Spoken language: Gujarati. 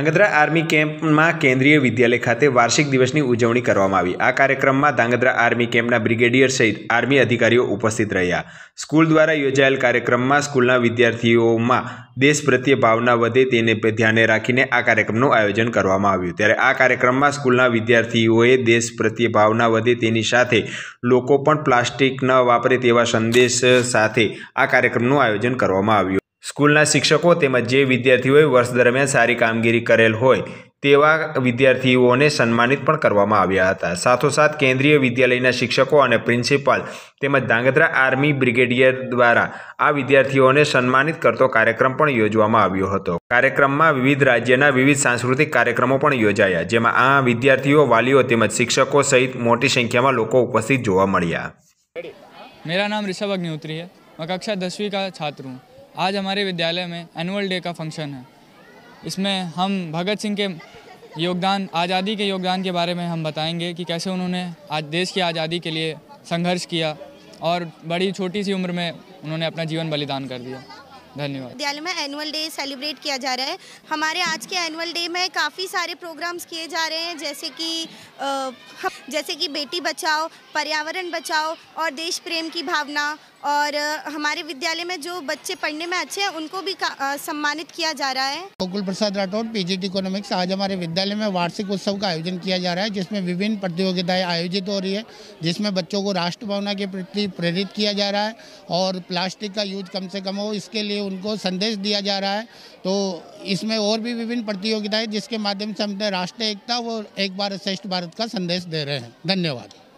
ધાંગધ્રા આર્મી કેમ્પમાં કેન્દ્રીય વિદ્યાલય ખાતે વાર્ષિક દિવસની ઉજવણી કરવામાં આવી આ કાર્યક્રમમાં ધાંગધ્રા આર્મી કેમ્પના બ્રિગેડિયર સહિત આર્મી અધિકારીઓ ઉપસ્થિત રહ્યા સ્કૂલ દ્વારા યોજાયેલ કાર્યક્રમમાં સ્કૂલના વિદ્યાર્થીઓમાં દેશ પ્રત્યે ભાવના વધે તેને ધ્યાને રાખીને આ કાર્યક્રમનું આયોજન કરવામાં આવ્યું ત્યારે આ કાર્યક્રમમાં સ્કૂલના વિદ્યાર્થીઓએ દેશ પ્રત્યે ભાવના વધે તેની સાથે લોકો પણ પ્લાસ્ટિક ન વાપરે તેવા સંદેશ સાથે આ કાર્યક્રમનું આયોજન કરવામાં આવ્યું સ્કૂલના શિક્ષકો તેમજ જે વિદ્યાર્થીઓએ વર્ષ દરમિયાન સારી કામગીરી કરેલ હોય તેવા વિદ્યાર્થીઓને સન્માનિત પણ કરવામાં આવ્યા હતા સાથોસાથ કેન્દ્રીય વિદ્યાલયના શિક્ષકો અને પ્રિન્સિપાલ તેમજ ધાંગધ્રા આર્મી બ્રિગેડિયર દ્વારા આ વિદ્યાર્થીઓને સન્માનિત કરતો કાર્યક્રમ પણ યોજવામાં આવ્યો હતો કાર્યક્રમમાં વિવિધ રાજ્યના વિવિધ સાંસ્કૃતિક કાર્યક્રમો પણ યોજાયા જેમાં આ વિદ્યાર્થીઓ વાલીઓ તેમજ શિક્ષકો સહિત મોટી સંખ્યામાં લોકો ઉપસ્થિત જોવા મળ્યા મેરા નામ ऋषभ अग्निहोत्री है मैं कक्षा दसवीं का छात्र आज हमारे विद्यालय में एनुअल डे का फंक्शन है इसमें हम भगत सिंह के योगदान आज़ादी के योगदान के बारे में हम बताएंगे कि कैसे उन्होंने आज देश की आज़ादी के लिए संघर्ष किया और बड़ी छोटी सी उम्र में उन्होंने अपना जीवन बलिदान कर दिया धन्यवाद विद्यालय में एनुअल डे सेलिब्रेट किया जा रहा है हमारे आज के एनुअल डे में काफ़ी सारे प्रोग्राम्स किए जा रहे हैं जैसे कि जैसे कि बेटी बचाओ पर्यावरण बचाओ और देश प्रेम की भावना और हमारे विद्यालय में जो बच्चे पढ़ने में अच्छे हैं उनको भी आ, सम्मानित किया जा रहा है गोकुल प्रसाद राठौर पीजीटी इकोनॉमिक्स आज हमारे विद्यालय में वार्षिक उत्सव का आयोजन किया जा रहा है जिसमें विभिन्न प्रतियोगिताएं आयोजित हो रही है जिसमें बच्चों को राष्ट्र भावना के प्रति प्रेरित किया जा रहा है और प्लास्टिक का यूज कम से कम हो इसके लिए उनको संदेश दिया जा रहा है तो इसमें और भी विभिन्न प्रतियोगिताएं जिसके माध्यम से हमने राष्ट्रीय एकता वो एक भारत श्रेष्ठ भारत का संदेश दे रहे हैं धन्यवाद